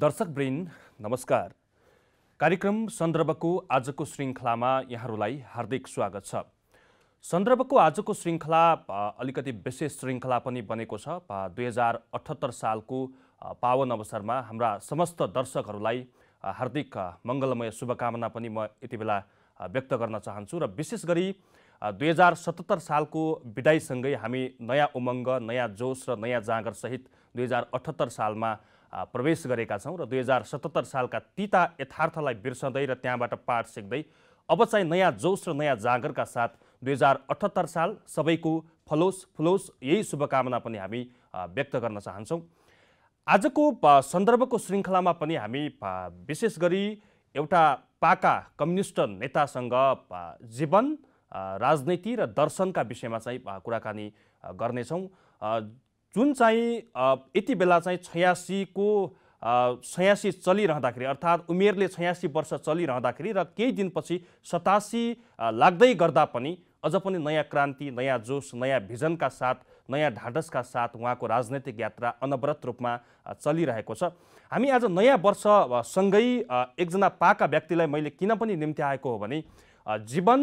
दर्शक ब्रेन नमस्कार कार्यक्रम सन्दर्भको आजको श्रृङ्खलामा यहाँहरूलाई हार्दिक स्वागत छ सन्दर्भको आजको श्रृङ्खला अलिकति विशेष श्रृङ्खला पनि बनेको छ दुई हजार अठहत्तर सालको पावन अवसरमा हाम्रा समस्त दर्शकहरूलाई हार्दिक मङ्गलमय शुभकामना पनि म यति बेला व्यक्त गर्न चाहन्छु र विशेष गरी दुई हजार सतहत्तर सालको विदाईसँगै हामी नयाँ उमङ्ग नयाँ जोस र नयाँ जाँगरसहित दुई हजार अठहत्तर सालमा प्रवेश गरेका छौँ र दुई हजार सतहत्तर सालका तिता यथार्थलाई बिर्सँदै र त्यहाँबाट पाठ सिक्दै अब चाहिँ नयाँ जोस र नयाँ जागरका साथ दुई हजार अठहत्तर साल सबैको फलोस फुलोस यही शुभकामना पनि हामी व्यक्त गर्न चाहन्छौँ आजको सन्दर्भको श्रृङ्खलामा पनि हामी विशेष गरी एउटा पाका कम्युनिस्ट नेतासँग जीवन राजनीति र दर्शनका विषयमा चाहिँ कुराकानी गर्नेछौँ जुन चाहिँ यति बेला चाहिँ छयासीको छयासी चलिरहँदाखेरि अर्थात् उमेरले छयासी वर्ष चलिरहँदाखेरि र केही दिनपछि सतासी लाग्दै गर्दा पनि अझ पनि नयाँ क्रान्ति नयाँ जोस नयाँ भिजनका साथ नयाँ ढाडसका साथ उहाँको राजनैतिक यात्रा अनवरत रूपमा चलिरहेको छ हामी आज नयाँ वर्षसँगै एकजना पाका व्यक्तिलाई मैले किन पनि निम्ति आएको हो भने जीवन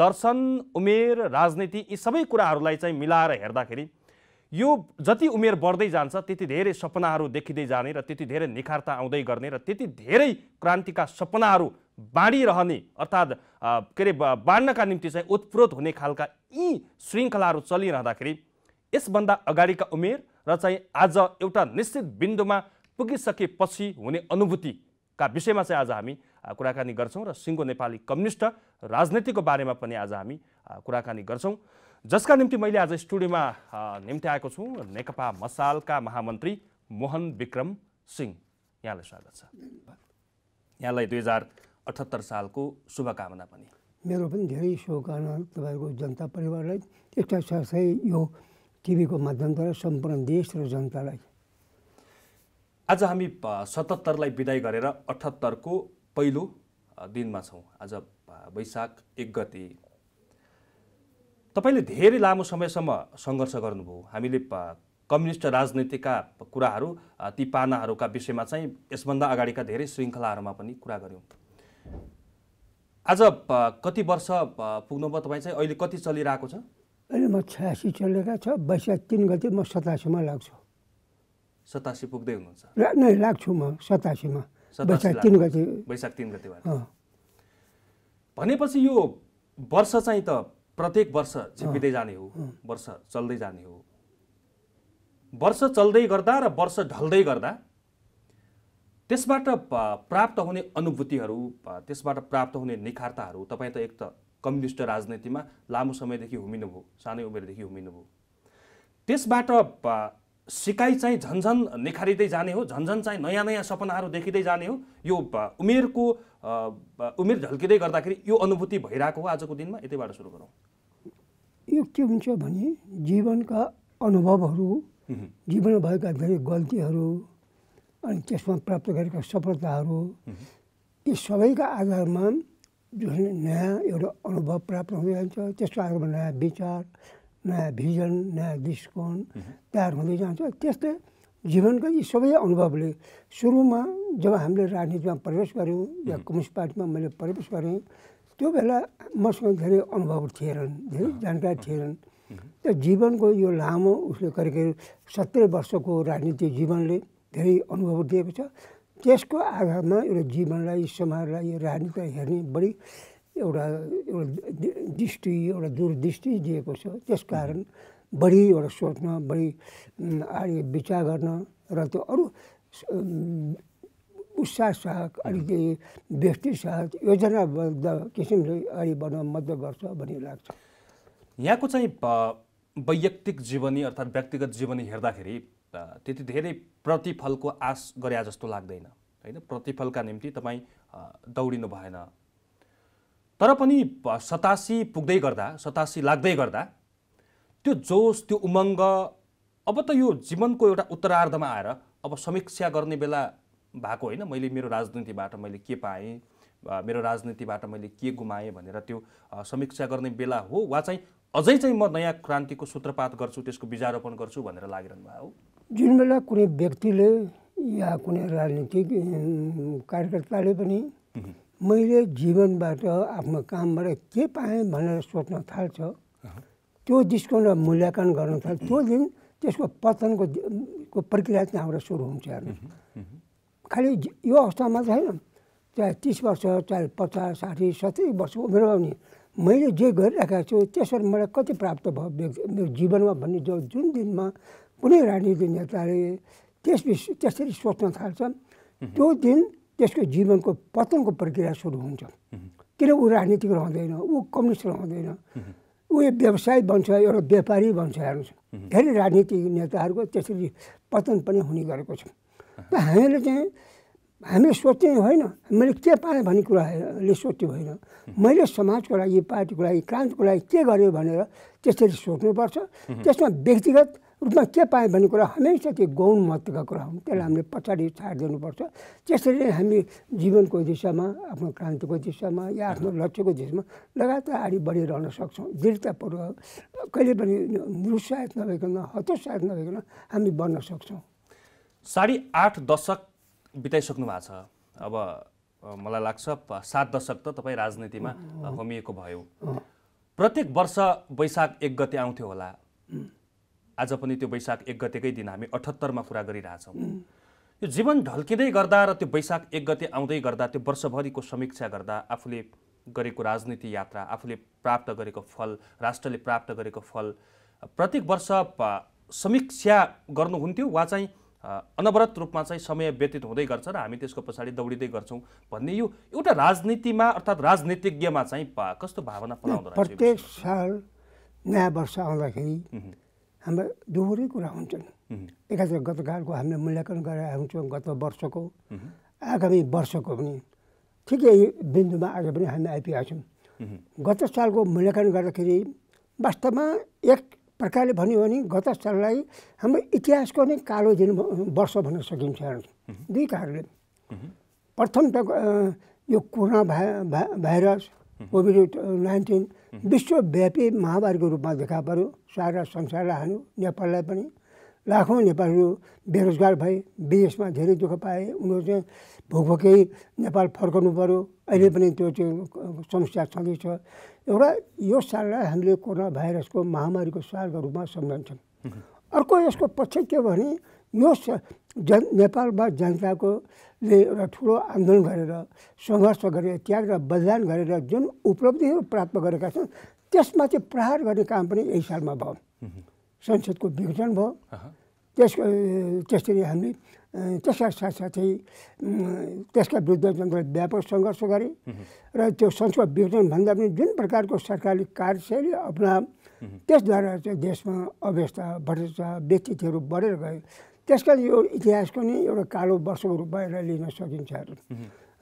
दर्शन उमेर राजनीति यी सबै कुराहरूलाई चाहिँ मिलाएर हेर्दाखेरि यो जति उमेर बढ्दै जान्छ त्यति धेरै सपनाहरू देखिँदै जाने र त्यति धेरै निखारता आउँदै गर्ने र त्यति धेरै क्रान्तिका सपनाहरू बाँडिरहने अर्थात् के अरे बाँड्नका निम्ति चाहिँ उत्प्रोत हुने खालका यी श्रृङ्खलाहरू चलिरहँदाखेरि यसभन्दा अगाडिका उमेर र चाहिँ आज एउटा निश्चित बिन्दुमा पुगिसकेपछि हुने अनुभूतिका विषयमा चाहिँ आज हामी कुराकानी गर्छौँ र सिङ्गो नेपाली कम्युनिस्ट राजनीतिको बारेमा पनि आज हामी कुराकानी गर्छौँ जसका निम्ति मैले आज स्टुडियोमा निम्ति आएको छु नेकपा मसालका महामन्त्री मोहन विक्रम सिंह यहाँलाई स्वागत छ यहाँलाई दुई हजार अठहत्तर सालको शुभकामना पनि मेरो पनि धेरै शुभकामना तपाईँको जनता परिवारलाई त्यसका साथसाथै यो टिभीको माध्यमद्वारा सम्पूर्ण देश र जनतालाई आज हामी सतहत्तरलाई विदाय गरेर अठहत्तरको पहिलो दिनमा छौँ आज वैशाख एक गते तपाईँले धेरै लामो समयसम्म सङ्घर्ष गर्नुभयो हामीले कम्युनिस्ट राजनीतिका कुराहरू ती पानाहरूका विषयमा चाहिँ यसभन्दा अगाडिका धेरै श्रृङ्खलाहरूमा पनि कुरा गऱ्यौँ आज कति वर्ष पुग्नुभयो तपाईँ चाहिँ अहिले कति चलिरहेको छ अहिले म छयासी चलेका छ वैशाख तिन गते म सतासीमा लाग्छु सतासी पुग्दै हुनुहुन्छ नै लाग्छु म सतासीमा वैशाख तिन गते वैशाख तिन गते भनेपछि यो वर्ष चाहिँ त प्रत्येक वर्ष छिपिँदै जाने हो वर्ष चल्दै जाने हो वर्ष चल्दै गर्दा र वर्ष ढल्दै गर्दा त्यसबाट प्राप्त हुने अनुभूतिहरू त्यसबाट प्राप्त हुने निखारताहरू तपाईँ त एक त कम्युनिस्ट राजनीतिमा लामो समयदेखि हुमिनुभयो सानै उमेरदेखि हुमिनुभयो त्यसबाट सिकाइ चाहिँ झन्झन निखारिँदै जाने हो झन्झन चाहिँ नयाँ नयाँ सपनाहरू देखिँदै जाने हो यो उमेरको उमेर झल्किँदै गर्दाखेरि यो अनुभूति भइरहेको हो आजको दिनमा यतैबाट सुरु गरौँ यो के हुन्छ भने जीवनका अनुभवहरू जीवनमा भएका धेरै गल्तीहरू अनि त्यसमा प्राप्त गरेका सफलताहरू यी सबैका आधारमा जुन नयाँ एउटा अनुभव प्राप्त हुँदै जान्छ त्यसको आधारमा नयाँ विचार नयाँ भिजन नयाँ दृष्टिकोण तयार हुँदै जान्छ त्यस्तै जीवनका यी सबै अनुभवले सुरुमा जब हामीले राजनीतिमा प्रवेश गऱ्यौँ या कम्युनिस्ट पार्टीमा मैले प्रवेश गरेँ त्यो बेला मसँग धेरै अनुभव थिएनन् धेरै जानकारी थिएनन् त्यो जीवनको यो लामो उसले गरेको सत्र वर्षको राजनीतिक जीवनले धेरै अनुभव दिएको छ त्यसको आधारमा एउटा जीवनलाई समाजलाई राजनीतिलाई हेर्ने बढी एउटा एउटा दृष्टि एउटा दूरदृष्टि दिएको छ त्यस कारण बढी एउटा सोच्न बढी अलिक विचार गर्न र त्यो अरू उत्साहसाथ अलिकति साथ योजनाबद्ध किसिमले अगाडि बढ्न मद्दत गर्छ भन्ने लाग्छ यहाँको चाहिँ वैयक्तिक जीवनी अर्थात् व्यक्तिगत जीवनी हेर्दाखेरि त्यति धेरै प्रतिफलको आश गरे जस्तो लाग्दैन होइन प्रतिफलका निम्ति तपाईँ दौडिनु भएन तर पनि सतासी पुग्दै गर्दा सतासी लाग्दै गर्दा त्यो जोस त्यो उमङ्ग अब त यो जीवनको एउटा उत्तरार्धमा आएर अब समीक्षा गर्ने बेला भएको होइन मैले मेरो राजनीतिबाट मैले के पाएँ मेरो राजनीतिबाट मैले के गुमाएँ भनेर त्यो समीक्षा गर्ने बेला हो वा चाहिँ अझै चाहिँ म नयाँ क्रान्तिको सूत्रपात गर्छु त्यसको बिजारोपण गर्छु भनेर लागिरहनु भएको हो जुन बेला कुनै व्यक्तिले या कुनै राजनीतिक कार्यकर्ताले पनि मैले जीवनबाट आफ्नो कामबाट के पाएँ भनेर सोच्न थाल्छ त्यो डिस्काउन्ट मूल्याङ्कन गर्न थाल्छ त्यो दिन त्यसको पतनको को प्रक्रिया चाहिँ हाम्रो सुरु हुन्छ हेर्नु खालि यो अवस्थामा छैन चाहे तिस वर्ष चाहे पचास साठी सत्तरी वर्ष उमेर पनि मैले जे गरिरहेको छु त्यसरी मलाई कति प्राप्त भयो मेरो जीवनमा भन्ने जो जुन दिनमा कुनै राजनीति नेताले त्यस विष त्यसरी सोच्न थाल्छ त्यो दिन त्यसको जीवनको पतनको प्रक्रिया सुरु हुन्छ किन ऊ राजनीतिक रहँदैन ऊ कम्युनिस्ट रहँदैन ऊ यो व्यवसाय बन्छ एउटा व्यापारी बन्छ हेर्नुहोस् धेरै राजनीतिक नेताहरूको त्यसरी पतन पनि हुने गरेको छ त हामीले चाहिँ हामीले सोच्ने होइन मैले के पाएँ भन्ने कुराले सोच्ने होइन मैले समाजको लागि पार्टीको लागि क्रान्तिको लागि के गरेँ भनेर त्यसरी सोच्नुपर्छ त्यसमा व्यक्तिगत रूपमा के पाएँ भन्ने कुरा हमेसा त्यो गौण महत्त्वका कुरा हुन् त्यसलाई हामीले पछाडि छाडिदिनुपर्छ त्यसरी नै हामी जीवनको दिशामा आफ्नो क्रान्तिको दिशामा या आफ्नो लक्ष्यको दिशामा लगातार अगाडि बढिरहन सक्छौँ दृढतापूर्वक कहिले पनि निरुत्साहित नभइकन हतोत्साहित नभइकन हामी बढ्न सक्छौँ साढे आठ दशक बिताइसक्नु भएको छ अब मलाई लाग्छ सात दशक त तपाईँ राजनीतिमा होमिएको भयो प्रत्येक वर्ष वैशाख एक गते आउँथ्यो होला आज पनि त्यो वैशाख एक गतेकै दिन हामी अठहत्तरमा कुरा गरिरहेछौँ यो जीवन ढल्किँदै गर्दा र त्यो वैशाख एक गते आउँदै गर्दा त्यो वर्षभरिको समीक्षा गर्दा आफूले गरेको राजनीति यात्रा आफूले प्राप्त गरेको फल राष्ट्रले प्राप्त गरेको फल प्रत्येक वर्ष समीक्षा गर्नुहुन्थ्यो वा चाहिँ अनवरत रूपमा चाहिँ समय व्यतीत हुँदै गर्छ र हामी त्यसको पछाडि दौडिँदै गर्छौँ भन्ने यो एउटा राजनीतिमा अर्थात् राजनीतिज्ञमा चाहिँ कस्तो भावना प्रत्येक साल नयाँ वर्ष आउँदाखेरि हाम्रा दोहोरै कुरा हुन्छन् एकातिर गतकालको हामीले मूल्याङ्कन गरेर हुन्छौँ गत वर्षको आगामी वर्षको पनि ठिकै बिन्दुमा आज पनि हामी आइपुगेका छौँ गत सालको मूल्याङ्कन गर्दाखेरि वास्तवमा एक प्रकारले भन्यो भने गत साललाई हाम्रो इतिहासको नै कालो दिन वर्ष भन्न सकिन्छ दुई कारणले प्रथम त यो कोरोना भाइ भाइरस कोभिड नाइन्टिन विश्वव्यापी महामारीको रूपमा देखा पऱ्यो सारा संसारलाई हान्यो नेपाललाई पनि लाखौँ नेपालीहरू बेरोजगार भए विदेशमा धेरै दुःख पाए उनीहरू चाहिँ भोकभोकै नेपाल फर्काउनु पऱ्यो अहिले पनि त्यो चाहिँ समस्या छँदैछ एउटा यो साललाई हामीले कोरोना भाइरसको महामारीको सालको रूपमा सम्झन्छौँ अर्को यसको पक्ष के भने यो जन नेपालमा जनताको ले एउटा ठुलो आन्दोलन गरेर सङ्घर्ष गरेर त्याग र बलिदान गरेर जुन उपलब्धिहरू प्राप्त गरेका छन् त्यसमा चाहिँ प्रहार गर्ने काम पनि यही सालमा भयो संसदको विघटन भयो त्यस त्यसरी हामी त्यसका साथसाथै त्यसका विरुद्ध जनताले व्यापक सङ्घर्ष गरे र त्यो संसद विघटनभन्दा पनि जुन प्रकारको सरकारले कार्यशैली अपना त्यसद्वारा चाहिँ देशमा अव्यवस्था भ्रष्टाचार व्यक्तित्वहरू बढेर गए त्यस कारण यो इतिहासको नै एउटा कालो वर्षको रूपमा यसलाई लिन सकिन्छ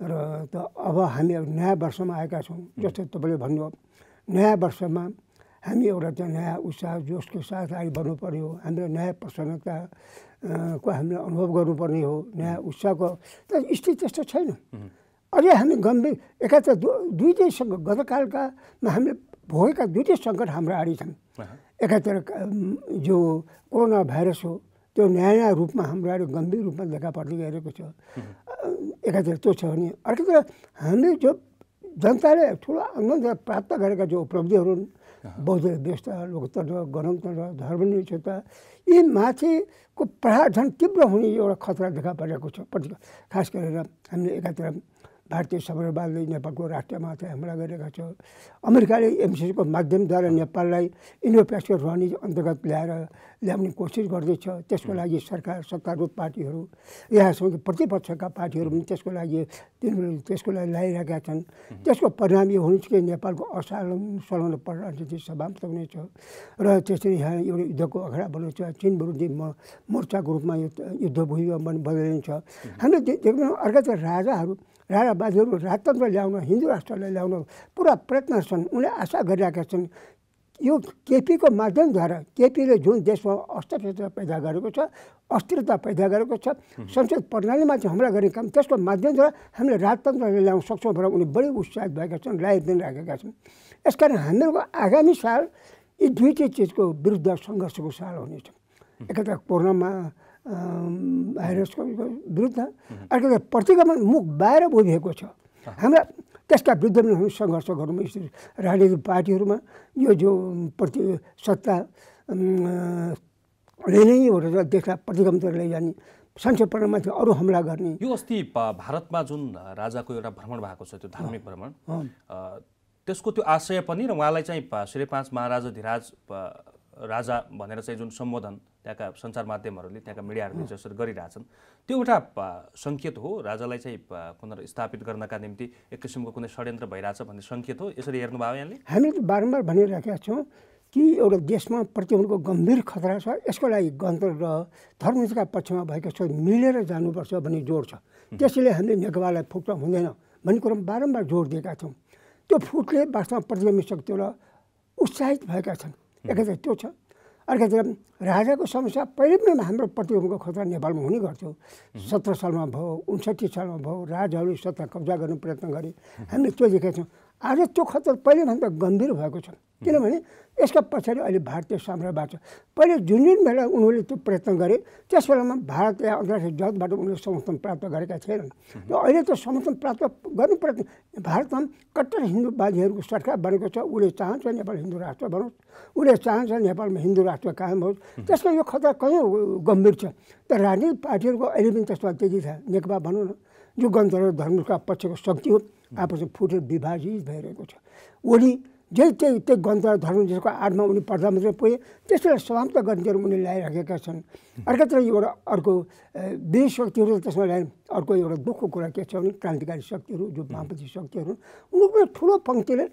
र त अब हामी अब नयाँ वर्षमा आएका छौँ जस्तो तपाईँले भन्नुभयो नयाँ वर्षमा हामी एउटा चाहिँ नयाँ उत्साह जोसको साथ अगाडि बढ्नु पर्यो हाम्रो नयाँ प्रसन्नता को हामीले अनुभव गर्नुपर्ने हो नयाँ उत्साहको तर स्थिति त्यस्तो छैन अझै हामी गम्भीर एकातिर दुइटै सङ्कट गतकालकामा हामीले भोगेका दुइटै सङ्कट हाम्रो अगाडि छन् एकातिर जो कोरोना भाइरस हो त्यो नयाँ नयाँ रूपमा हाम्रो अहिले गम्भीर रूपमा देखा पर्दै गइरहेको छ एकातिर त्यो छ भने अर्कोतिर हामी जो जनताले ठुलो आन्दोलन प्राप्त गरेका जो उपलब्धिहरू बौद्ध व्यवस्था लोकतन्त्र गणतन्त्र धर्मनिरक्षता यी माथिको प्रहार झन् तीव्र हुने एउटा खतरा देखा परेको छ खास गरेर हामीले एकातिर भारतीय सम्प्रदायले नेपालको राष्ट्रमाथि हमला गरेका छ अमेरिकाले एमसिसीको माध्यमद्वारा नेपाललाई इन्डो प्यासिफिक अन्तर्गत ल्याएर ल्याउने कोसिस गर्दैछ त्यसको लागि सरकार सत्तारूढ पार्टीहरू यहाँसम्म प्रतिपक्षका पार्टीहरू पनि त्यसको लागि तिनीहरू त्यसको लागि लगाइरहेका छन् त्यसको परिणाम यो हुन्छ कि नेपालको असाधारण सलाउनु राजनीति समाप्त हुनेछ र त्यसरी यहाँ एउटा युद्धको अखडा बनाउँछ चिन विरुद्धी म मोर्चाको रूपमा यो युद्ध भूमिमा बदलिन्छ हामीले अर्का त राजाहरू राजाबाजुहरू राजतन्त्र ल्याउन हिन्दू राष्ट्रलाई ल्याउन पुरा प्रयत्न छन् उनले आशा गरिरहेका छन् यो केपीको माध्यमद्वारा केपीले जुन देशमा अस्थिरता पैदा गरेको छ अस्थिरता पैदा गरेको छ संसद प्रणालीमाथि हमला गर्ने काम त्यसको माध्यमद्वारा हामीले राजतन्त्रले ल्याउन सक्छौँ भनेर उनी बढी उत्साहित भएका छन् राय राखेका छन् यसकारण हामीहरूको आगामी साल यी दुईटै चिजको विरुद्ध सङ्घर्षको साल हुनेछ एकता कोरोनामा भाइरसको विरुद्ध अर्को प्रतिगमन मुख बाहिर उभिएको छ हाम्रा त्यसका विरुद्ध पनि हामी सङ्घर्ष गरौँ यसरी राजनीतिक पार्टीहरूमा यो जो प्रति सत्ता ले नै एउटा देशलाई प्रतिगमन लैजाने संसद प्रणालीमाथि अरू हमला गर्ने यो अस्ति भारतमा जुन राजाको एउटा भ्रमण भएको छ त्यो धार्मिक भ्रमण त्यसको त्यो आशय पनि र उहाँलाई चाहिँ श्री पाँच महाराजा धिराज राजा भनेर चाहिँ जुन सम्बोधन त्यहाँका सञ्चार माध्यमहरूले त्यहाँका मिडियाहरूले जसरी गरिरहेछन् त्यो एउटा सङ्केत हो राजालाई चाहिँ पुनर्स्थापित गर्नका निम्ति एक किसिमको कुनै षड्यन्त्र भइरहेछ भन्ने सङ्केत हो यसरी हेर्नुभयो यहाँले हामीले बारम्बार भनिरहेका छौँ कि एउटा देशमा प्रतिबन्धको गम्भीर खतरा छ यसको लागि गणतन्त्र र धर्मका पक्षमा भएको छ मिलेर जानुपर्छ भन्ने जोड छ त्यसैले हामीले नेकपालाई फुट्न हुँदैन भन्ने कुरो बारम्बार जोड दिएका छौँ त्यो फुटले वास्तवमा प्रतिगामी शक्तिबाट उत्साहित भएका छन् एकतिर त्यो छ अर्कातिर राजाको समस्या पहिले पनि हाम्रो प्रतिरूपको खतरा नेपालमा हुने गर्थ्यो सत्र सालमा भयो उन्सठी सालमा भयो राजाहरूले सत्ता कब्जा गर्ने प्रयत्न गरे हामीले त्यो देखेका छौँ आज त्यो खतरा पहिलेभन्दा गम्भीर भएको छ किनभने यसका पछाडि अहिले भारतीय साम्राज्यबाट पहिले जुन जुन बेला उनीहरूले त्यो प्रयत्न गरे त्यस बेलामा भारत या अन्तर्राष्ट्रिय जगतबाट उनीहरूले समर्थन प्राप्त गरेका थिएनन् र अहिले त समर्थन प्राप्त गर्नु प्रयत्न भारतमा कट्टर हिन्दूवादीहरूको सरकार बनेको छ उसले चाहन्छ नेपाल हिन्दू राष्ट्र बनोस् उसले चाहन्छ नेपालमा हिन्दू राष्ट्र कायम होस् त्यसले यो खतरा कहीँ गम्भीर छ तर राजनीतिक पार्टीहरूको अहिले पनि त्यसमा त्यति छ नेकपा भनौँ न जो गणतन्त्र धर्मका पक्षको शक्ति हो आपसमा फुटेर विभाजित भइरहेको छ उनी जे त्यही त्यही गणतन्त्र धर्म जसको आडमा उनी प्रधानमन्त्री पुगे त्यसलाई समाप्त गर्ने गर्नेहरू उनी ल्याइराखेका छन् अर्कातिर एउटा अर्को विदेश शक्तिहरू त्यसमा ल्याए अर्को एउटा दुःखको कुरा के छ भने क्रान्तिकारी शक्तिहरू जो वामपन्थी शक्तिहरू उनीहरू पनि ठुलो पङ्क्तिले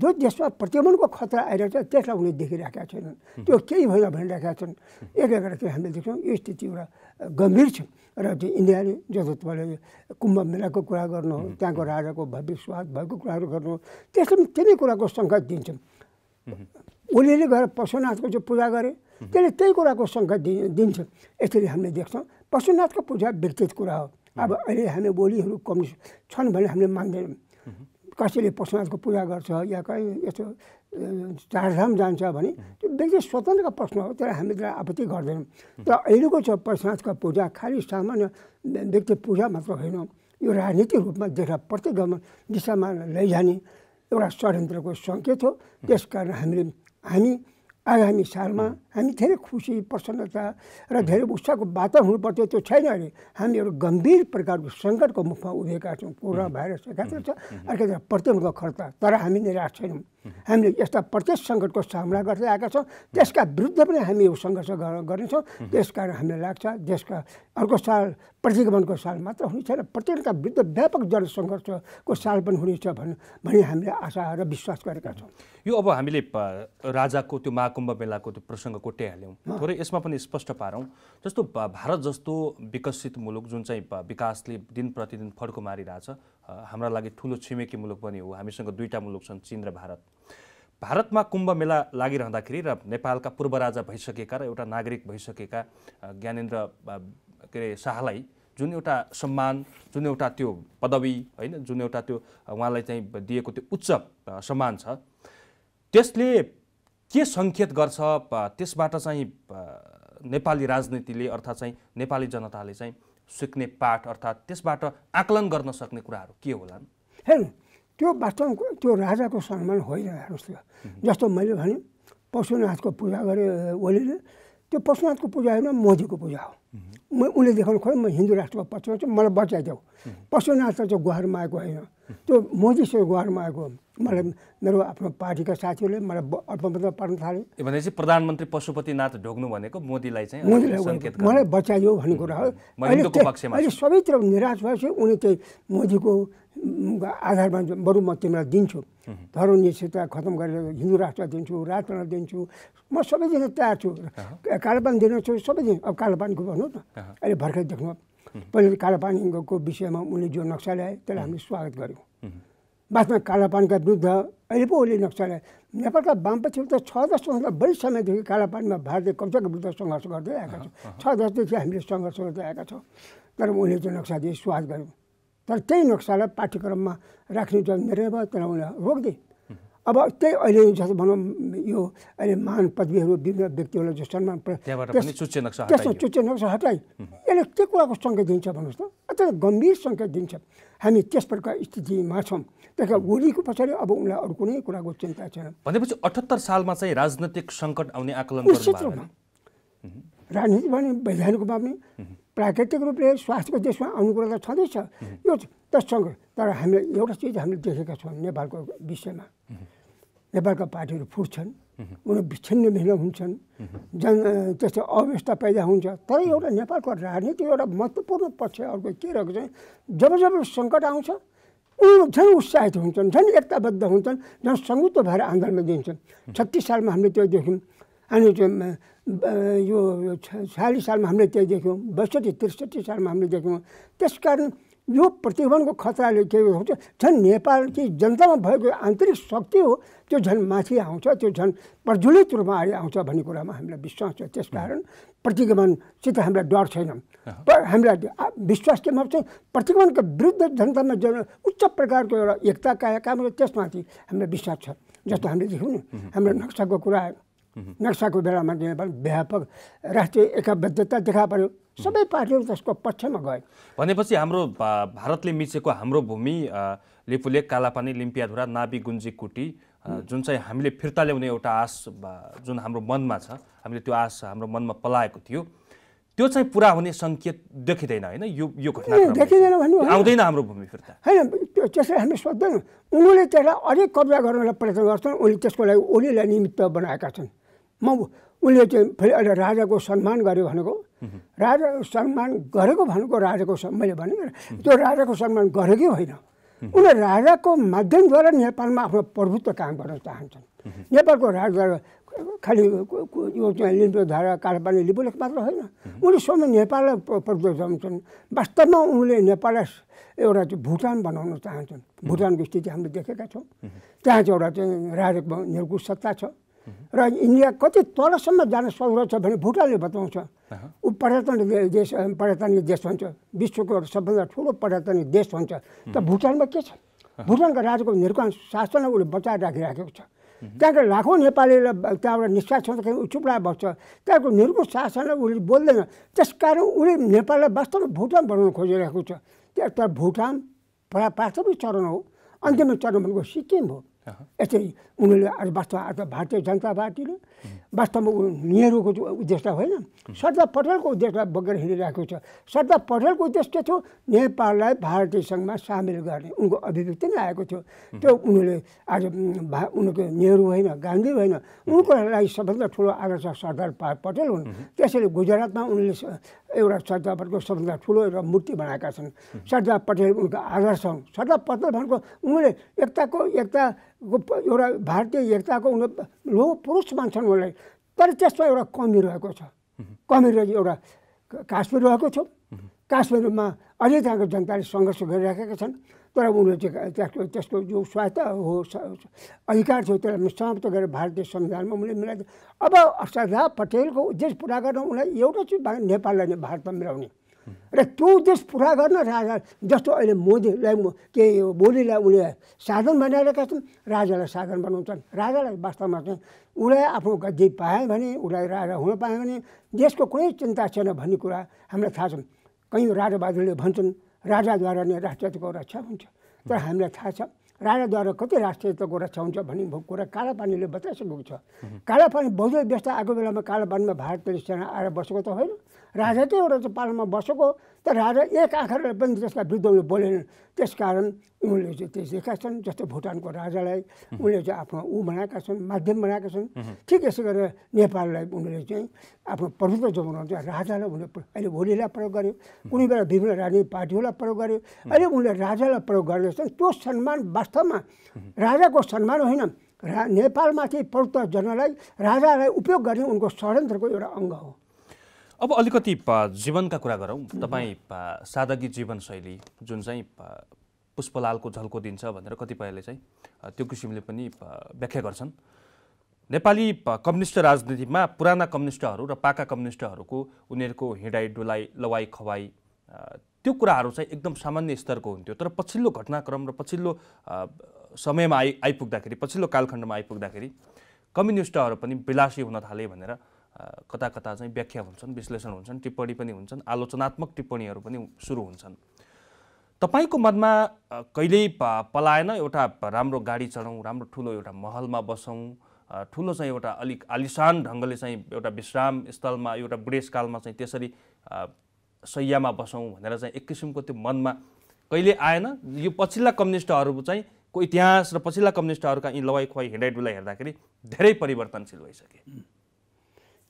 जो देशमा प्रतिबन्धको खतरा आइरहेको छ त्यसलाई उनी देखिरहेका छैनन् त्यो केही भएन भनिरहेका छन् यसले गर्दाखेरि हामीले देख्छौँ यो स्थिति एउटा गम्भीर छ र त्यो इन्डियाले तपाईँले कुम्भ मेलाको कुरा गर्नु हो त्यहाँको राजाको भव्य स्वाद भएको कुराहरू गर्नु त्यसले पनि त्यही कुराको सङ्केत दिन्छ उसले गएर पशुनाथको चाहिँ पूजा गरे त्यसले त्यही कुराको सङ्केत दि दिन्छ यसरी हामीले देख्छौँ पशुनाथको पूजा विकृत कुरा हो अब अहिले हामी बोलीहरू कम छन् भने हामीले मान्दैनौँ कसैले पशुनाथको पूजा गर्छ या कहीँ यस्तो चारधाम जान्छ भने त्यो व्यक्ति स्वतन्त्रको प्रश्न हो त्यसलाई हामीले आपत्ति गर्दैनौँ तर अहिलेको छ पशुनाथको पूजा खालि सामान्य व्यक्ति पूजा मात्र होइन यो राजनीतिक रूपमा देख्दा प्रत्येक दिशामा लैजाने एउटा षड्यन्त्रको सङ्केत हो त्यस कारण हामीले हामी आगामी सालमा हामी धेरै खुसी प्रसन्नता र धेरै उत्साहको वातावरण हुनुपर्थ्यो त्यो छैन अरे हामीहरू गम्भीर प्रकारको सङ्कटको मुखमा उभिएका छौँ कोरोना भाइरस एकात्र छ अर्कातिर प्रतिबन्धको खर्च तर हामी निराश छैनौँ हामीले यस्ता प्रत्येक सङ्कटको सामना गर्दै आएका छौँ त्यसका विरुद्ध पनि हामी यो सङ्घर्ष गर्नेछौँ त्यस कारण हामीलाई लाग्छ देशका अर्को साल प्रतिगमनको साल मात्र हुने छैन प्रत्येकका विरुद्ध व्यापक जनसङ्घर्षको साल पनि हुनेछ भन् भन्ने हामीले आशा र विश्वास गरेका छौँ यो अब हामीले राजाको त्यो महाकुम्भ मेलाको त्यो प्रसङ्ग कोट्याइहाल्यौँ थोरै यसमा पनि स्पष्ट पारौँ जस्तो भारत जस्तो विकसित मुलुक जुन चाहिँ विकासले दिन प्रतिदिन फड्को मारिरहेछ हाम्रा लागि ठुलो छिमेकी मुलुक पनि हो हामीसँग दुईवटा मुलुक छन् चिन र भारत भारतमा कुम्भ मेला लागिरहँदाखेरि र नेपालका पूर्व राजा भइसकेका र एउटा नागरिक भइसकेका ज्ञानेन्द्र के अरे शाहलाई जुन एउटा सम्मान जुन एउटा त्यो पदवी होइन जुन एउटा त्यो उहाँलाई चाहिँ दिएको त्यो उच्च सम्मान छ त्यसले के सङ्केत गर्छ त्यसबाट चाहिँ नेपाली राजनीतिले अर्थात् चाहिँ नेपाली जनताले चाहिँ सिक्ने पाठ अर्थात् त्यसबाट आकलन गर्न सक्ने कुराहरू के होला हेर त्यो वास्तव त्यो राजाको सम्मान होइन हेर्नुहोस् त जस्तो मैले भने पशुनाथको पूजा गरेँ ओलीले त्यो पशुनाथको पूजा होइन मोदीको पूजा हो म उसले देखाउनु खोइ म हिन्दू राष्ट्रमा पछाउँछु मलाई बचाइदेऊ पशुनाथ चाहिँ गुहारमा आएको होइन त्यो मोदीसँग गुहारमा आएको मलाई मेरो आफ्नो पार्टीका साथीहरूले मलाई अल्पमत पार्न थाले भनेपछि प्रधानमन्त्री पशुपतिनाथ ढोग्नु भनेको मोदीलाई चाहिँ मोदीलाई मलाई बचाइयो भन्ने कुरा हो अहिले सबैतिर निराश भएपछि उनी चाहिँ मोदीको आधारमा बरु म तिमीलाई दिन्छु धर्म निश्चितता खत्तम गरेर हिन्दू राष्ट्र दिन्छु राजतन्त्र दिन्छु म सबैजना तयार छु कालोपान दिनु छु सबैजना अब कालोपानको भन्नु न अहिले भर्खरै देख्नु पहिले कालापानीको विषयमा उनले जो नक्सा ल्याए त्यसलाई हामीले स्वागत गऱ्यौँ बादमा कालापानीका विरुद्ध अहिले पो उसले नक्सा ल्याए नेपालका वामपक्षी त छ दसभन्दा बढी समयदेखि कालापानीमा भारतीय कब्जाको विरुद्ध सङ्घर्ष गर्दै आएका छौँ छ दसदेखि हामीले सङ्घर्ष गर्दै आएका छौँ तर उनले जो नक्सा दिए स्वागत गऱ्यौँ तर त्यही नक्सालाई पाठ्यक्रममा राख्ने जन निर्णय भयो त्यसलाई उसलाई रोकिदिए अब त्यही अहिले जस्तो भनौँ यो अहिले महान पदवीहरू विभिन्न व्यक्तिहरूलाई जो सम्मान त्यसमा चुच्चे नक्सा हटाइ यसले के कुराको सङ्केत दिन्छ भन्नुहोस् त अत्यन्त गम्भीर सङ्केत दिन्छ हामी त्यस प्रकार स्थितिमा छौँ त्यसका होलीको पछाडि अब उनलाई अरू कुनै कुराको चिन्ता छैन भनेपछि अठहत्तर सालमा चाहिँ राजनैतिक सङ्कट आउने आकलन निश्चित रूपमा राजनीति भने वैधानिक रूपमा पनि प्राकृतिक रूपले स्वास्थ्यको देशमा आउने कुरा त छँदैछ यो त सङ्कट तर हामीले एउटा चिज हामीले देखेका छौँ नेपालको विषयमा नेपालका पार्टीहरू फुट्छन् उनीहरू विच्छिन्न भिन्न हुन्छन् जन त्यस्तो अव्यवस्था पैदा हुन्छ तर एउटा नेपालको राजनीति एउटा महत्त्वपूर्ण पक्ष अर्को के रहेको छ जब जब सङ्कट आउँछ उनीहरू झन् उत्साहित हुन्छन् झन् एकताबद्ध हुन्छन् झन् संयुक्त भएर आन्दोलनमा दिन्छन् छत्तिस सालमा हामीले त्यो देख्यौँ अनि यो छयालिस सालमा हामीले त्यही देख्यौँ बैसठी त्रिसठी सालमा हामीले देख्यौँ त्यसकारण यो प्रतिबन्धको खतराले के हुन्छ झन् नेपालकी जनतामा भएको आन्तरिक शक्ति हो त्यो झन् माथि आउँछ त्यो झन् प्रज्वलित रूपमा अहिले आउँछ भन्ने कुरामा हामीलाई विश्वास छ त्यस कारण प्रतिगमनसित हामीलाई डर छैन हामीलाई विश्वास केमा चाहिँ प्रतिगमनको विरुद्ध जनतामा जन उच्च प्रकारको एउटा एकता काय काम र त्यसमाथि हामीलाई विश्वास छ जस्तो हामीले देख्यौँ नि हाम्रो नक्साको कुरा नक्साको बेलामा नेपाल व्यापक राष्ट्रिय एकाबद्धता देखा पऱ्यो सबै पार्टीहरू त्यसको पक्षमा गए भनेपछि हाम्रो भारतले मिचेको हाम्रो भूमि लिपुलेक कालापानी लिम्पियाधुरा गुन्जी कुटी जुन चाहिँ हामीले फिर्ता ल्याउने एउटा आश जुन हाम्रो मनमा छ हामीले त्यो आश हाम्रो मनमा पलाएको थियो त्यो चाहिँ पुरा हुने सङ्केत देखिँदैन होइन यो यो घटना देखिँदैन भन्नु आउँदैन हाम्रो भूमि फिर्ता होइन त्यसलाई हामी सोध्दैनौँ उनीहरूले त्यसलाई अझै कब्जा गर्नलाई प्रयत्न गर्छन् उनले त्यसको लागि ओलीलाई निमित्त बनाएका छन् म उनले चाहिँ फेरि अहिले राजाको सम्मान गर्यो भनेको राजा सम्मान गरेको भनेको राजाको मैले भने त्यो राजाको सम्मान गरेकै होइन उनीहरू राजाको माध्यमद्वारा नेपालमा आफ्नो प्रभुत्व काम गर्न चाहन्छन् नेपालको राजा खालि यो चाहिँ लिम्बू धारा कालपानी मात्र होइन उनले सबै नेपाललाई प्रभुत्व चाहन्छन् वास्तवमा उनले नेपाललाई एउटा चाहिँ भुटान बनाउन चाहन्छन् भुटानको स्थिति हामीले देखेका छौँ त्यहाँ चाहिँ एउटा चाहिँ राजाको नेहरूको सत्ता छ र इन्डिया कति तलसम्म जान सक्दो छ भने भुटानले बताउँछ ऊ पर्यटन देश पर्यटनीय देश भन्छ विश्वको सबभन्दा ठुलो पर्यटनीय देश हुन्छ त भुटानमा के छ भुटानको राजाको निर्वाण शासनलाई उसले बचाएर राखिराखेको छ त्यहाँको लाखौँ नेपालीलाई त्यहाँबाट निष्कासनखेरि ऊ चुप्ला बस्छ त्यहाँको निर्गुण शासनलाई उसले बोल्दैन त्यस कारण उसले नेपाललाई वास्तवमा भुटान बनाउन खोजिरहेको छ त्यहाँ भुटान प्रा प्राथमिक चरण हो अन्तिम चरण भनेको सिक्किम हो Uh-huh. यस्तै उनीहरूले आज वास्तव आज भारतीय जनता पार्टीले mm. वास्तवमा ऊ नेहरूको उद्देश्य होइन सरदार mm. पटेलको उद्देश्यलाई बगेर हिँडिरहेको छ सरदार पटेलको उद्देश्य के थियो नेपाललाई भारतीय सङ्घमा सामेल गर्ने उनको अभिव्यक्ति नै आएको थियो mm. त्यो उनीहरूले आज भा उनीहरूको नेहरू होइन गान्धी होइन उनको लागि सबभन्दा ठुलो आदर्श सरदार पटेल हुन् mm-hmm. त्यसैले गुजरातमा उनले एउटा सरदार पटेलको सबभन्दा ठुलो एउटा मूर्ति बनाएका छन् सरदार पटेल उनको आदर्श हुन् सरदार पटेल भनेको उनले एकताको एकता एउटा भारतीय एकताको उनी लो पुरुष मान्छन् उनलाई तर त्यसमा एउटा कमी रहेको छ कमी रहेको एउटा काश्मीर रहेको छ काश्मीरमा अहिले त्यहाँको जनताले सङ्घर्ष गरिराखेका छन् तर उनले त्यसको त्यसको जो स्वायत्त हो अधिकार थियो त्यसलाई समाप्त गरेर भारतीय संविधानमा उनले मिलाएको अब सरदार पटेलको उद्देश्य पुरा गर्न उनलाई एउटा चाहिँ नेपाललाई नै भारतमा मिलाउने र त्यो उद्देश्य पुरा गर्न राजा जस्तो अहिले मोदीलाई के बोलीलाई उसले साधन बनाइरहेका छन् राजालाई साधन बनाउँछन् राजालाई वास्तवमा चाहिँ उसलाई आफ्नो गद्दी पाए भने उसलाई राजा हुन पायो भने देशको कुनै चिन्ता छैन भन्ने कुरा हामीलाई थाहा छन् कहीँ राजाबहादुरले भन्छन् राजाद्वारा नै राष्ट्रको रक्षा हुन्छ तर हामीलाई थाहा छ राणाद्वारा कति राष्ट्रियताको रक्षा हुन्छ भन्ने कुरा कालापानीले बताइसकेको छ कालापानी बहुजल व्यस्त आएको बेलामा कालापानीमा भारतीय सेना आएर बसेको त होइन राजाकै एउटा चाहिँ पालामा बसेको तर आज एक आँखाले पनि त्यसका विरुद्धमा बोलेनन् कारण उनले चाहिँ देखेका छन् जस्तै भुटानको राजालाई उनले चाहिँ आफ्नो ऊ बनाएका छन् माध्यम बनाएका छन् ठिक यसै गरेर नेपाललाई उनले चाहिँ आफ्नो प्रभुत्व चाहिँ राजालाई उनले अहिले होलीलाई प्रयोग गर्यो कुनै बेला विभिन्न राजनीतिक पार्टीहरूलाई प्रयोग गर्यो अहिले उनले राजालाई प्रयोग गर्दैछन् त्यो सम्मान वास्तवमा राजाको सम्मान होइन रा नेपालमाथि प्रभुत्व जनलाई राजालाई उपयोग गर्ने उनको षड्यन्त्रको एउटा अङ्ग हो अब अलिकति जीवनका कुरा गरौँ तपाईँ सादगी जीवनशैली जुन चाहिँ पुष्पलालको झल्को दिन्छ भनेर कतिपयले चाहिँ त्यो किसिमले पनि व्याख्या गर्छन् नेपाली कम्युनिस्ट राजनीतिमा पुराना कम्युनिस्टहरू र पाका कम्युनिस्टहरूको उनीहरूको हिँडाइ डुलाइ लवाई खवाई त्यो कुराहरू चाहिँ एकदम सामान्य स्तरको हुन्थ्यो तर पछिल्लो घटनाक्रम र पछिल्लो समयमा आइ आइपुग्दाखेरि पछिल्लो कालखण्डमा आइपुग्दाखेरि कम्युनिस्टहरू पनि विलासी हुन थाले भनेर कता कता चाहिँ व्याख्या हुन्छन् विश्लेषण हुन्छन् टिप्पणी पनि हुन्छन् आलोचनात्मक टिप्पणीहरू पनि सुरु हुन्छन् तपाईँको मनमा कहिल्यै पलाएन एउटा राम्रो गाडी चढौँ राम्रो ठुलो एउटा महलमा बसौँ ठुलो चाहिँ एउटा अलिक आलिसान ढङ्गले चाहिँ एउटा विश्राम स्थलमा एउटा बुढेसकालमा चाहिँ त्यसरी सैयामा बसौँ भनेर चाहिँ एक किसिमको त्यो मनमा कहिले आएन यो पछिल्ला कम्युनिस्टहरू चाहिँ को इतिहास र पछिल्ला कम्युनिस्टहरूका यी लवाई खुवाई हिँडाइडुलाई हेर्दाखेरि धेरै परिवर्तनशील भइसके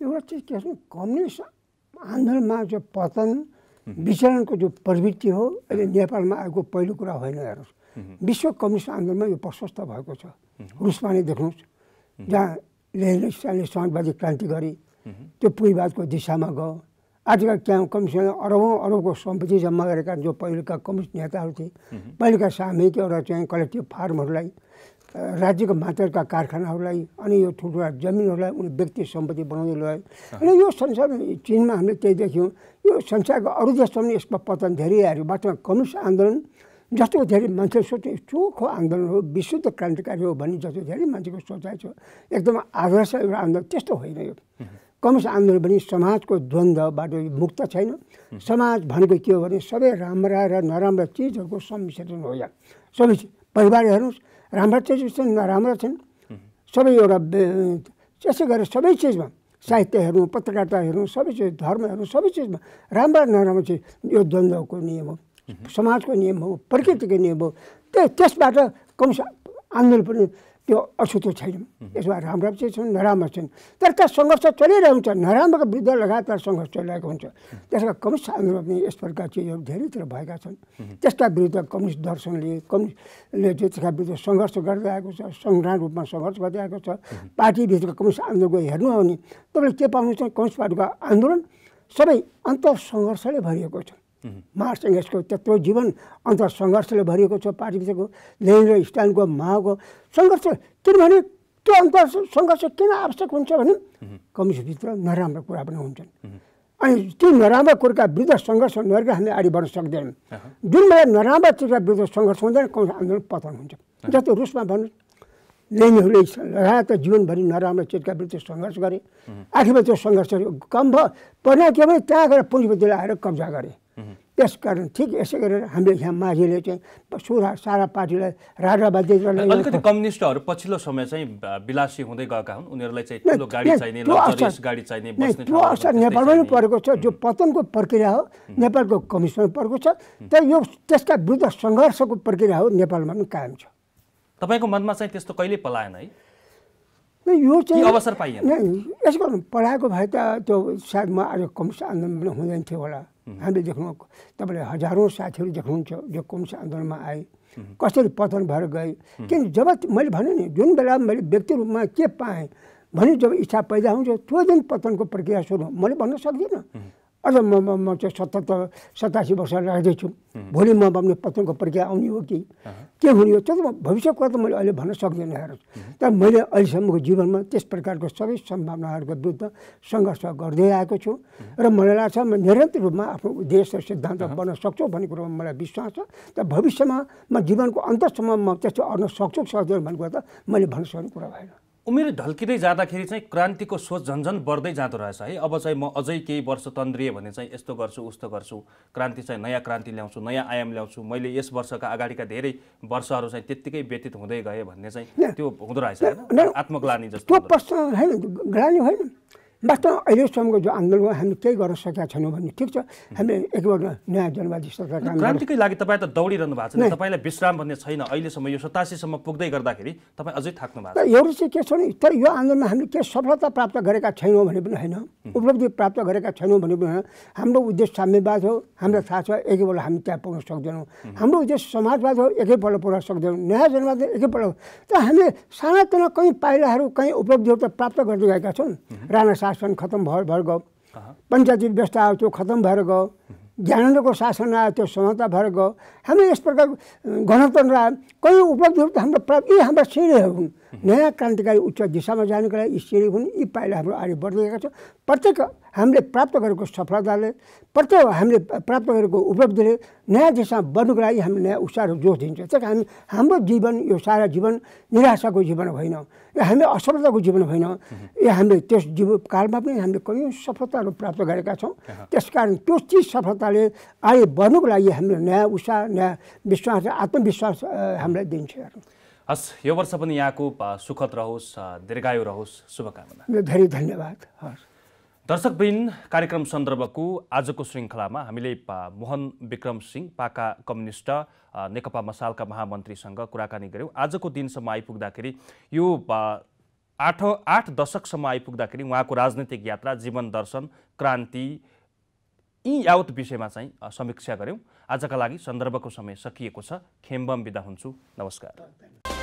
एउटा चाहिँ के छ कम्युनिस्ट आन्दोलनमा जो पतन विचरणको जो प्रवृत्ति हो अहिले नेपालमा आएको पहिलो कुरा होइन हेर्नुहोस् विश्व कम्युनिस्ट आन्दोलनमा यो प्रशस्त भएको छ रुसमा नै देख्नुहोस् जहाँ लेनिस्टानले समाजवादी क्रान्ति गरे त्यो पुँजीवादको दिशामा गयो आजकल त्यहाँ कमिसन अरबौँ अरबको सम्पत्ति जम्मा गरेका जो पहिलेका कम्युनिस्ट नेताहरू थिए पहिलेका सामूहिक एउटा चाहिँ कलेक्टिभ फार्महरूलाई राज्यको मात्रका कारखानाहरूलाई अनि यो ठुल्ठुला जमिनहरूलाई उनी व्यक्ति सम्पत्ति बनाउँदै लगायो अनि यो संसार चिनमा हामीले त्यही देख्यौँ यो संसारको अरू देशमा पनि यसमा पतन धेरै आयो वास्तवमा कम्युनिस्ट आन्दोलन जस्तो धेरै मान्छेले सोच्ने चोखो आन्दोलन हो विशुद्ध क्रान्तिकारी हो भन्ने जस्तो धेरै मान्छेको सोचाइ छ एकदम आदर्श एउटा आन्दोलन त्यस्तो होइन यो कम्युनिस्ट आन्दोलन पनि समाजको द्वन्द्वबाट मुक्त छैन समाज भनेको के हो भने सबै राम्रा र नराम्रा चिजहरूको सम्मिश्रण हो या सबै परिवार हेर्नुहोस् राम्रा चिज छन् नराम्रा छन् सबै एउटा त्यसै गरेर सबै चिजमा साहित्य हेर्नु पत्रकारिता हेर्नु सबै चिज धर्म हेर्नु सबै चिजमा राम्रा नराम्रो चिज यो द्वन्द्वको नियम हो समाजको नियम हो प्रकृतिको नियम हो त्यही त्यसबाट कमसे आन्दोलन पनि त्यो अछुतो छैनौँ यसमा राम्रा चाहिँ छन् नराम्रा छन् तर त्यहाँ सङ्घर्ष चलिरहेको हुन्छ नराम्रोको विरुद्ध लगातार सङ्घर्ष चलिरहेको हुन्छ त्यसका कम्युनिस्ट आन्दोलन पनि यस प्रकार चिजहरू धेरैतिर भएका छन् त्यसका विरुद्ध कम्युनिस्ट दर्शनले कम्युनिस्टले चाहिँ त्यसका विरुद्ध सङ्घर्ष गर्दै आएको छ सङ्ग्राम रूपमा सङ्घर्ष गर्दै आएको छ पार्टीभित्रको कम्युनिस्ट आन्दोलनको हेर्नु हो भने तपाईँले के पाउनुहुन्छ कम्युनिस्ट पार्टीको आन्दोलन सबै अन्त सङ्घर्षले भरिएको छ मार्च यसको त्यत्रो जीवन अन्त सङ्घर्षले भरिएको छ पार्टीभित्रको लेनिन र स्टालिनको माओको सङ्घर्ष किनभने त्यो अन्त सङ्घर्ष किन आवश्यक हुन्छ भने कम्युनिस्टभित्र नराम्रो कुरा पनि हुन्छन् अनि त्यो नराम्रो कुराका विरुद्ध सङ्घर्ष नगरेर हामी अगाडि बढ्न सक्दैनौँ जुन बेला नराम्रा चिजका विरुद्ध सङ्घर्ष हुँदैन कम्युनिस्ट आन्दोलन पतन हुन्छ जस्तो रुसमा भन्नु लेनीहरूले लगायत जीवनभरि नराम्रो चिजका विरुद्ध सङ्घर्ष गरे आखिरमा त्यो सङ्घर्ष कम भयो परिणाम के भने त्यहाँ गएर पुलिसले आएर कब्जा गरे त्यस कारण ठिक यसै गरेर हामीले यहाँ माझीले चाहिँ सुरा सारा पार्टीलाई राजा बाध्यतालाई अलिकति कम्युनिस्टहरू पछिल्लो समय चाहिँ विलासी हुँदै गएका हुन् उनीहरूलाई चाहिँ गाडी चाहिने त्यो असर नेपालमा पनि परेको छ जो पतनको प्रक्रिया हो नेपालको कम्युनिस्टमा परेको छ तर यो त्यसका विरुद्ध सङ्घर्षको प्रक्रिया हो नेपालमा पनि कायम छ तपाईँको मनमा चाहिँ त्यस्तो कहिले पलाएन है यो चाहिँ अवसर पाइएन गर्नु पढाएको भए त त्यो सायद म आज कम्युनिस्ट आन्दोलन पनि हुँदैन थियो होला हामीले देख्नु तपाईँले हजारौँ साथीहरू देख्नुहुन्छ जो कम्युनिस्ट आन्दोलनमा आए कसरी पतन भएर गए किन जब मैले भने नि जुन बेला मैले व्यक्ति रूपमा के पाएँ भने जब इच्छा पैदा हुन्छ त्यो दिन पतनको प्रक्रिया सुरु मैले भन्न सक्दिनँ अझ म म त्यो सतहत्तर सतासी वर्ष राख्दैछु भोलि म आफ्नो पत्रको प्रक्रिया आउने हो कि के हुने हो त्यो त भविष्य कुरा त मैले अहिले भन्न सक्दिनँ हेर्नुहोस् तर मैले अहिलेसम्मको जीवनमा त्यस प्रकारको सबै सम्भावनाहरूको विरुद्ध सङ्घर्ष गर्दै आएको छु र मलाई लाग्छ म निरन्तर रूपमा आफ्नो उद्देश्य र सिद्धान्त बन्न सक्छु भन्ने कुरोमा मलाई विश्वास छ तर भविष्यमा म जीवनको अन्तसम्म म त्यस्तो अर्न सक्छु सक्दैन भन्ने कुरा त मैले भन्न सक्ने कुरा भएन उमेर ढल्किँदै जाँदाखेरि चाहिँ क्रान्तिको सोच झन्झन बढ्दै जाँदो रहेछ है अब चाहिँ म अझै केही वर्ष तन्द्रिएँ भने चाहिँ यस्तो गर्छु उस्तो गर्छु क्रान्ति चाहिँ नयाँ क्रान्ति ल्याउँछु नयाँ आयाम ल्याउँछु मैले यस वर्षका अगाडिका धेरै वर्षहरू चाहिँ त्यत्तिकै व्यतीत हुँदै गएँ भन्ने चाहिँ त्यो हुँदो रहेछ आत्मग्लानी जस्तो प्रश्न ग्लानी होइन वास्तव अहिलेसम्मको जो आन्दोलनमा हामी केही गर्न सकेका छैनौँ भने ठिक छ हामी एकपल्ट नयाँ जनवादी सरकार क्रान्तिकै लागि तपाईँ त दौडिरहनु भएको छ तपाईँलाई विश्राम भन्ने छैन अहिलेसम्म यो सतासीसम्म पुग्दै गर्दाखेरि तपाईँ अझै थाक्नु भएको छ एउटा चाहिँ के छ भने तर यो आन्दोलनमा हामीले के सफलता प्राप्त गरेका छैनौँ भने पनि होइन उपलब्धि प्राप्त गरेका छैनौँ भने पनि हाम्रो उद्देश्य साम्यवाद हो हामीलाई थाहा छ एकैपल्ट हामी त्यहाँ पुग्न सक्दैनौँ हाम्रो उद्देश्य समाजवाद हो एकैपल्ट पुग्न सक्दैनौँ नयाँ जनवाद एकैपल्ट तर हामीले सानातिना कहीँ पाइलाहरू कहीँ उपलब्धिहरू त प्राप्त गर्दै गएका छौँ राणा शासन खत्तम भएर भएर गयो पञ्चायती व्यवस्था आयो त्यो खत्तम भएर गयो ज्ञानेन्द्रको शासन आयो त्यो समता भएर गयो हाम्रो यस प्रकार गणतन्त्र आयो कहिले उपलब्धिहरू त हाम्रो प्राप्त यी हाम्रा श्रेणीहरू हुन् नयाँ क्रान्तिकारी उच्च दिशामा जानुको लागि यी श्रेणी हुन् यी पाइला हाम्रो अगाडि बढ्दै गएको छ प्रत्येक हामीले प्राप्त गरेको सफलताले प्रत्येक हामीले प्राप्त गरेको उपलब्धिले नयाँ दिशा बढ्नुको लागि हामीले नयाँ उत्साह जोस दिन्छ त्यस कारण हामी हाम्रो जीवन यो सारा जीवन निराशाको जीवन होइन यो हामी असफलताको जीवन होइन यो हामीले त्यस कालमा पनि हामीले कयौँ सफलताहरू प्राप्त गरेका छौँ त्यसकारण त्यो चिज सफलताले आए बढ्नुको लागि हामीले नयाँ उत्साह नयाँ विश्वास आत्मविश्वास हामीलाई दिन्छ हस् यो वर्ष पनि यहाँको सुखद रहोस् दीर्घायु रहोस् शुभकामना धेरै धन्यवाद हस् दर्शकबिन कार्यक्रम सन्दर्भको आजको श्रृङ्खलामा हामीले मोहन विक्रम सिंह पाका कम्युनिस्ट नेकपा मसालका महामन्त्रीसँग कुराकानी गऱ्यौँ आजको दिनसम्म आइपुग्दाखेरि यो आठ आठ दशकसम्म आइपुग्दाखेरि उहाँको राजनैतिक यात्रा जीवन दर्शन क्रान्ति यी यावत विषयमा चाहिँ समीक्षा गऱ्यौँ आजका लागि सन्दर्भको समय सकिएको छ खेम्बम बिदा हुन्छु नमस्कार